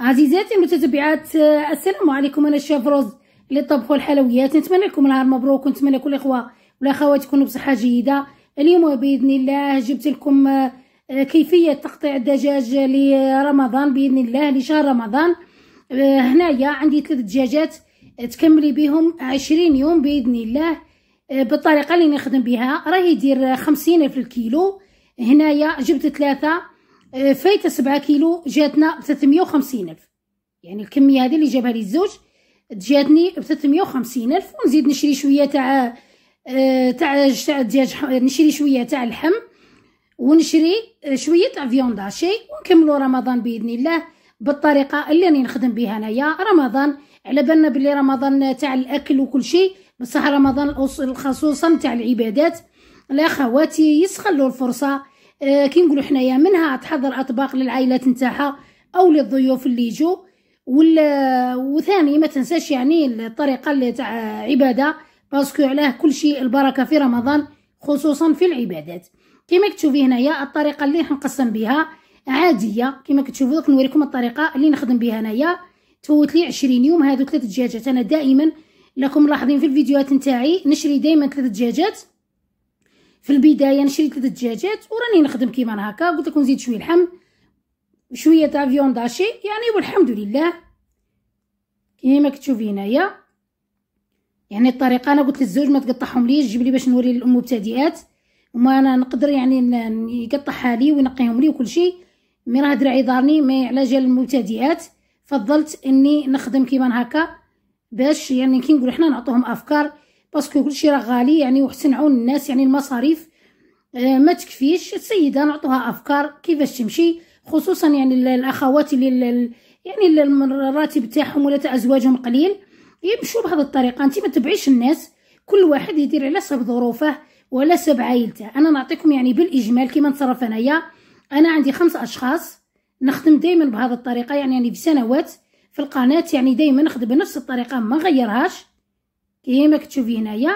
عزيزاتي المتتبعات آه، السلام عليكم انا الشاف روز للطبخ والحلويات نتمنى لكم نهار مبروك ونتمنى كل الاخوه والاخوات تكونوا بصحه جيده اليوم باذن الله جبت لكم آه، كيفيه تقطيع الدجاج لرمضان باذن الله لشهر رمضان آه، هنايا عندي ثلاث دجاجات تكملي بهم عشرين يوم باذن الله بالطريقه اللي نخدم بها راهي يدير خمسين الف الكيلو هنايا جبت ثلاثه آه، فايتة 7 كيلو جاتنا ب وخمسين الف يعني الكميه هذه اللي جابها لي الزوج جاتني ب وخمسين الف ونزيد نشري شويه تاع آه، تاع تاع دجاج نشري شويه تاع اللحم ونشري آه، شويه تاع فيوندا شي ونكملوا رمضان باذن الله بالطريقه اللي راني نخدم بها انايا رمضان على بالنا بلي رمضان تاع الاكل وكل شيء بصح رمضان خصوصا تاع العبادات لا خواتي يسخلوا الفرصه آه، كي نقولوا حنايا منها تحضر اطباق للعائلات نتاعها او للضيوف اللي يجوا وثاني ما تنساش يعني الطريقه اللي تاع عباده باسكو علاه كل شيء البركه في رمضان خصوصا في العبادات كما كتشوفي هنايا الطريقه اللي حنقسم بها عاديه كما كتشوفوا دوك نوريكم الطريقه اللي نخدم بها هنايا تفوت لي 20 يوم هادو ثلاث دجاجات انا دائما لكم ملاحظين في الفيديوهات نتاعي نشري دائما ثلاث دجاجات في البدايه نشري ثلاثه دجاجات وراني نخدم كيما هكا قلت لكم نزيد شويه لحم شويه تاع فيون داشي يعني والحمد لله كيما كتشوفي هنايا يعني الطريقه انا قلت للزوج ما تقطعهم ليش جيب لي باش نوري للمبتدئات وما انا نقدر يعني يقطعها لي وينقيهم لي وكل شيء مي راه دراعي دارني مي على جال المبتدئات فضلت اني نخدم كيما هكا باش يعني كي نقول حنا نعطوهم افكار باسكو كلشي راه غالي يعني وحسن عون الناس يعني المصاريف آه، ما تكفيش السيده نعطوها افكار كيفاش تمشي خصوصا يعني الاخوات اللي يعني الراتب تاعهم ولا تاع ازواجهم قليل يمشوا بهذه الطريقه انت ما تبعيش الناس كل واحد يدير على حسب ظروفه ولا حسب عائلته انا نعطيكم يعني بالاجمال كيما نتصرف انايا انا عندي خمس اشخاص نخدم دائما بهذه الطريقه يعني يعني بسنوات في القناه يعني دائما نخدم بنفس الطريقه ما غيرهاش كيما كتشوفي هنايا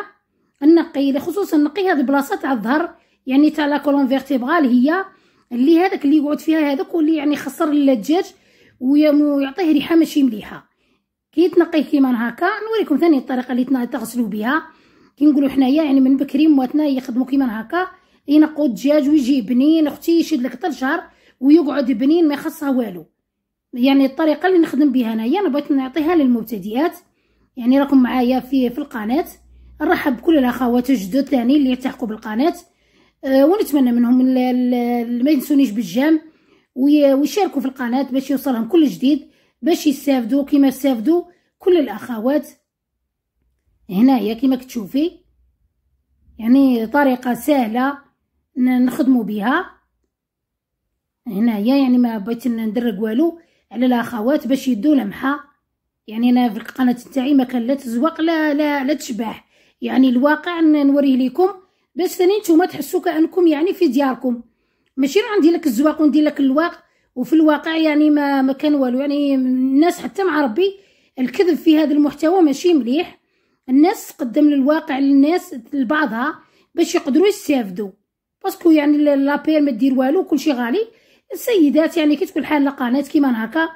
النقي خصوصا النقي هذه البلاصه تاع الظهر يعني تاع لا كولون فيرتيبرال هي اللي هذاك اللي يقعد فيها هذاك واللي يعني خسر الدجاج ويعطيه ريحه ماشي مليحه كي تنقيه كيما هكا نوريكم ثاني الطريقه اللي تغسلوا بها كي نقولوا حنايا يعني من بكري مواتنا يخدموا كيما هكا ينقوا الدجاج ويجي بنين اختي يشد لك شهر ويقعد بنين ما يخصها والو يعني الطريقه اللي نخدم بها انايا انا بغيت نعطيها للمبتدئات يعني راكم معايا في في القناه نرحب بكل الاخوات الجدد ثاني اللي يلتحقوا بالقناه أه ونتمنى منهم ما ينسونيش بالجام ويشاركوا في القناه باش يوصلهم كل جديد باش يستافدوا كما استافدوا كل الاخوات هنايا كما كتشوفي يعني طريقه سهله نخدموا بها هنايا يعني ما بغيت ندرك والو على الاخوات باش يدوا لمحه يعني انا في القناه تاعي ما كان لا تزوق لا لا لا تشبع يعني الواقع نوريه لكم باش ثاني نتوما تحسوا كانكم يعني في دياركم ماشي راه ندير لك الزواق وندير لك الواقع وفي الواقع يعني ما ما كان والو يعني الناس حتى مع ربي الكذب في هذا المحتوى ماشي مليح الناس تقدم للواقع للناس لبعضها باش يقدروا يستافدوا باسكو يعني لابيل ما دير والو كلشي غالي السيدات يعني كي تكون حاله قناه كيما هكا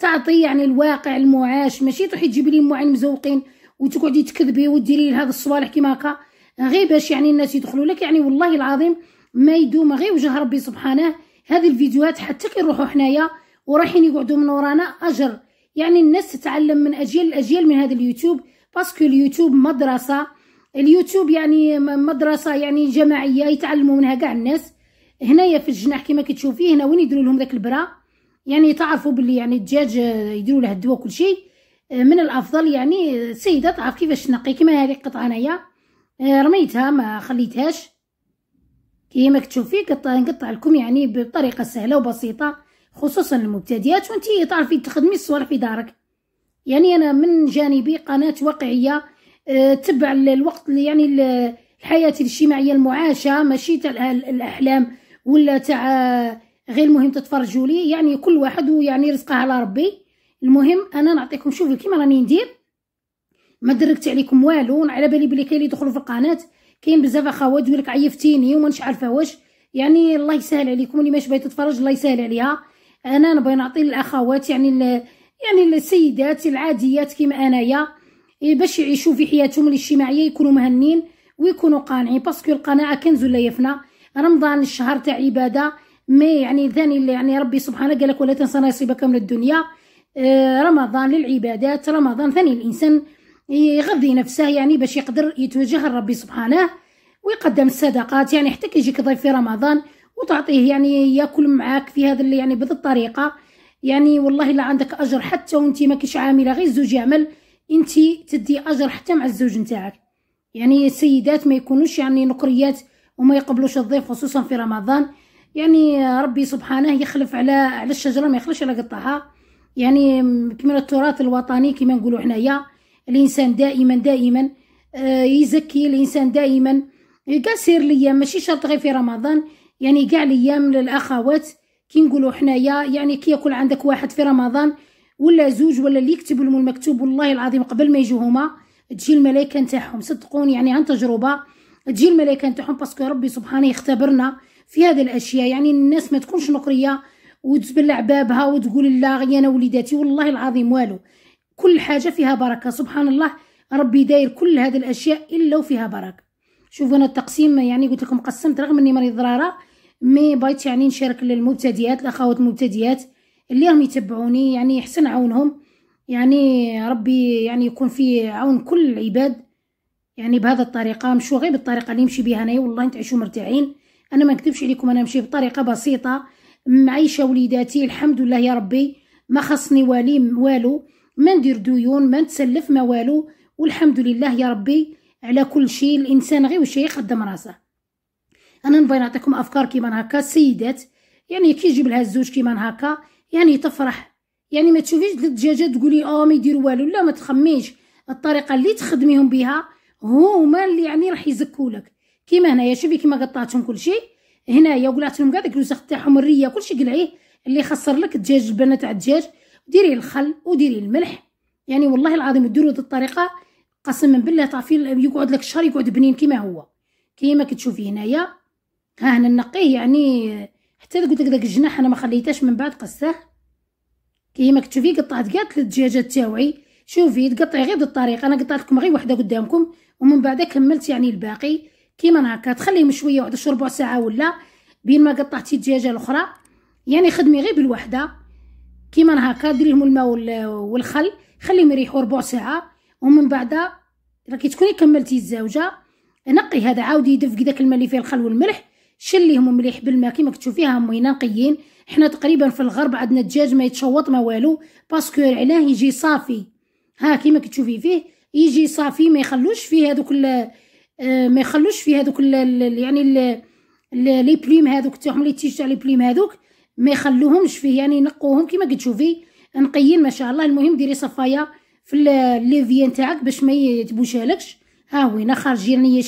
تعطي يعني الواقع المعاش ماشي تروحي تجيبي لي معين مزوقين وتقعدي تكذبي وديري لهذا الصوالح كيما هكا غير باش يعني الناس يدخلوا لك يعني والله العظيم ما يدوم غير وجه ربي سبحانه هذه الفيديوهات حتى كيروحوا حنايا ورايحين يقعدوا من ورانا اجر يعني الناس تتعلم من اجيال الاجيال من هذا اليوتيوب باسكو اليوتيوب مدرسه اليوتيوب يعني مدرسه يعني جماعيه يتعلموا منها كاع الناس هنايا في الجناح كما كتشوفي هنا وين يديروا لهم ذاك البرا يعني تعرفوا باللي يعني الدجاج آه، يديروا له الدواء كل شيء آه، من الافضل يعني آه، سيده تعرف كيفاش تنقي كيما هذه قطعه انايا رميتها ما خليتهاش كيما كتشوفي نقطع لكم يعني بطريقه سهله وبسيطه خصوصا المبتدئات وانتي تعرفي تخدمي الصوالح في دارك يعني انا من جانبي قناه واقعيه تبع الوقت يعني الحياه الاجتماعيه المعاشه ماشي تاع الاحلام ولا تاع غير المهم تتفرجوا لي يعني كل واحد ويعني رزقه على ربي المهم انا نعطيكم شوفوا كيما راني ندير ما دركت عليكم والو على بالي بلي كاين اللي يدخلوا في القناه كاين بزاف اخوات يقول لك عيفتيني ومانيش عارفه واش يعني الله يسهل عليكم اللي ماش باغي تتفرج الله يسهل عليها انا نبغي نعطي للاخوات يعني يعني السيدات العاديات كيما انايا باش يعيشوا في حياتهم الاجتماعيه يكونوا مهنين ويكونوا قانعين باسكو القناعه كنز لا يفنى رمضان الشهر تاع عباده مي يعني ذاني اللي يعني ربي سبحانه قال لك ولا تنسى نصيبك من الدنيا آه، رمضان للعبادات رمضان ثاني الانسان يغذي نفسه يعني باش يقدر يتوجه لربي سبحانه ويقدم الصدقات يعني حتى كيجيك ضيف في رمضان وتعطيه يعني ياكل معاك في هذا اللي يعني بهذه الطريقه يعني والله لا عندك اجر حتى وانت ماكيش عامله غير الزوج يعمل انت تدي اجر حتى مع الزوج نتاعك يعني السيدات ما يكونوش يعني نقريات وما يقبلوش الضيف خصوصا في رمضان يعني ربي سبحانه يخلف على على الشجره ما يخلفش على قطعها يعني كما التراث الوطني كما نقولوا حنايا الانسان دائما دائما آه، يزكي الانسان دائما كاع سير ليام ماشي شرط غير في رمضان يعني كاع ليام للاخوات كي نقولوا حنايا يعني كي يكون عندك واحد في رمضان ولا زوج ولا اللي يكتب لهم المكتوب والله العظيم قبل ما يجوا هما تجي الملائكه نتاعهم صدقوني يعني عن تجربه تجي الملائكه نتاعهم باسكو ربي سبحانه يختبرنا في هذه الاشياء يعني الناس ما تكونش نقريه وتبلع بابها وتقول لا غي انا وليداتي والله العظيم والو كل حاجه فيها بركه سبحان الله ربي داير كل هذه الاشياء الا وفيها بركه شوفوا انا التقسيم يعني قلت لكم قسمت رغم اني مريض ضراره مي بغيت يعني نشارك للمبتدئات الاخوات المبتدئات اللي راهم يتبعوني يعني احسن عونهم يعني ربي يعني يكون في عون كل العباد يعني بهذا الطريقه مشو غير بالطريقه اللي نمشي بها انايا والله نتعيشوا مرتاحين انا ما نكذبش عليكم انا نمشي بطريقه بسيطه معيشه وليداتي الحمد لله يا ربي ما خصني والي والو ما ندير ديون ما نتسلف ما والو والحمد لله يا ربي على كل شيء الانسان غير وشي يخدم راسه انا نبغي نعطيكم افكار كيما هكا السيدات يعني كي يجيب لها الزوج كيما هكا يعني تفرح يعني ما تشوفيش الدجاجه تقولي اه ما يديروا والو لا ما تخميش الطريقه اللي تخدميهم بها هما اللي يعني راح يزكولك كيما هنايا شوفي كيما قطعتهم كلشي هنايا وقلعت لهم كاع داك الوسخ تاعهم الريه كلشي قلعيه اللي خسر لك الدجاج البنه تاع الدجاج ديري الخل وديري الملح يعني والله العظيم ديروا هذه الطريقه قسما بالله تعفي يقعد لك شهر يقعد بنين كيما هو كيما كتشوفي هنايا ها هنا نقيه يعني حتى قلت لك داك الجناح انا ما خليتهاش من بعد قصاه كيما كتشوفي قطعت كاع ثلاث دجاجات تاوعي شوفي تقطعي غير الطريقه انا قطعت لكم غير وحده قدامكم ومن بعد كملت يعني الباقي كيما هكا تخليهم شويه واحد ربع ساعه ولا بين ما قطعتي الدجاجه الاخرى يعني خدمي غير بالوحده كيما هكا ديري لهم الماء والخل خليهم يريحوا ربع ساعه ومن بعد راكي تكوني كملتي الزوجه نقي هذا عاودي دفقي داك الماء اللي فيه الخل والملح شليهم مليح بالماء كيما كتشوفيها هما نقيين حنا تقريبا في الغرب عندنا الدجاج ما يتشوط ما والو باسكو علاه يجي صافي ها كيما كتشوفي فيه يجي صافي ما يخلوش فيه هذوك آه، ما يخلوش فيه هذوك يعني لي بليم هذوك تاعهم لي تيج تاع لي بليم هذوك ما يخلوهمش فيه يعني ينقوهم كما كتشوفي نقيين ما شاء الله المهم ديري صفايه في الليفيان تاعك باش ما يتبوشالكش ها وينا خارجين يعني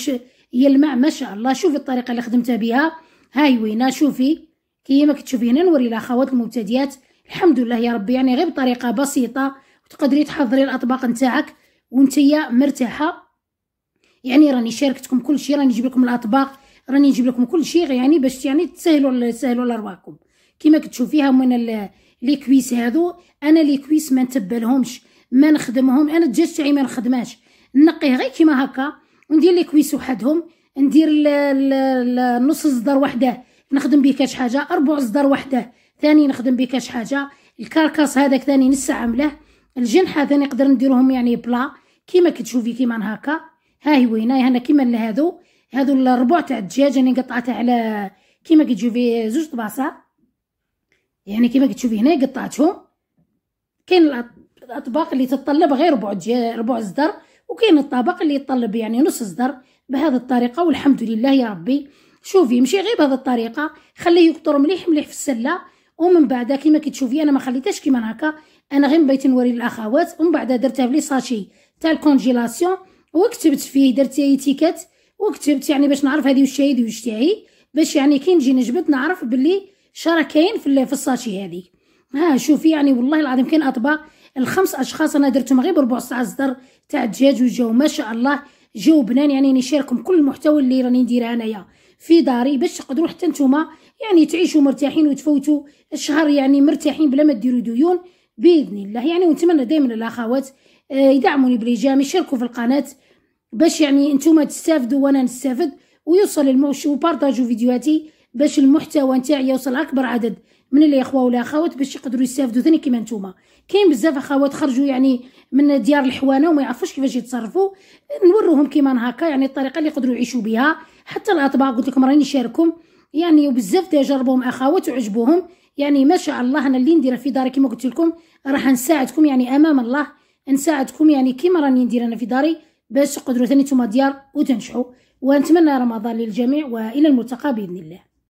هي الماء ما شاء الله شوفي الطريقه اللي خدمتها بها هاي وينا شوفي كيما كتشوفي هنا نوري الاخوات المبتدئات الحمد لله يا ربي يعني غير بطريقه بسيطه وتقدري تحضري الاطباق نتاعك وانتيا مرتاحه يعني راني شاركتكم كل شيء راني نجيب لكم الاطباق راني نجيب لكم كل شيء يعني باش يعني تسهلوا تسهلوا لارواحكم كما كتشوفيها من لي كويس هادو انا لي كويس ما نتبلهمش ما نخدمهم انا الدجاج تاعي ما نخدماش نقيه غير كيما هكا وندير لي كويس وحدهم ندير نص صدر وحده نخدم به كاش حاجه ربع صدر وحده ثاني نخدم به كاش حاجه الكركاس هذاك ثاني نستعمله الجنحه ثاني نقدر نديرهم يعني بلا كيما كتشوفي كيما هكا هاي ويناي هنا كيما هادو هادو الربع تاع الدجاج انا قطعته على كيما كتشوفي زوج طباصا يعني كيما كتشوفي هنا قطعتهم كاين الاطباق اللي تتطلب غير ربع ربع صدر وكاين الطبق اللي يتطلب يعني نص صدر بهذه الطريقه والحمد لله يا ربي شوفي ماشي غير بهذه الطريقه خليه يقطر مليح مليح في السله ومن بعد كيما كتشوفي انا ما خليتهاش كيما هكا انا غير بغيت نوري للاخوات ومن بعد درتها في لي ساشي تاع الكونجيلاسيون وكتبت فيه درت ايتيكات وكتبت يعني باش نعرف هذه واش هذه واش تاعي باش يعني كي نجي نجبد نعرف باللي شرا كاين في, في الساشي هذه ها شوفي يعني والله العظيم كاين اطباق الخمس اشخاص انا درتهم غير بربع ساعه صدر تاع الدجاج وجاو ما شاء الله جاو بنان يعني نشاركم كل المحتوى اللي راني نديره انايا في داري باش تقدروا حتى نتوما يعني تعيشوا مرتاحين وتفوتوا الشهر يعني مرتاحين بلا ما ديروا ديون باذن الله يعني ونتمنى دائما الاخوات آه، يدعموني بلجام يشاركوا في القناه باش يعني انتم تستافدوا وانا نستافد ويوصل الموش وبارطاجوا فيديوهاتي باش المحتوى نتاعي يوصل اكبر عدد من الاخوه والاخوات باش يقدروا يستافدوا ثاني كيما نتوما كاين بزاف اخوات خرجوا يعني من ديار الحوانه وما يعرفوش كيفاش يتصرفوا نوروهم كيما هكا يعني الطريقه اللي يقدروا يعيشوا بها حتى الاطباء قلت لكم راني نشاركهم يعني وبزاف تجربهم اخوات وعجبوهم يعني ما شاء الله انا اللي نديره في داري كما قلت لكم راح نساعدكم يعني امام الله نساعدكم يعني كيما راني ندير انا في داري باش تقدروا ثاني نتوما ديار وتنجحوا ونتمنى رمضان للجميع والى الملتقى باذن الله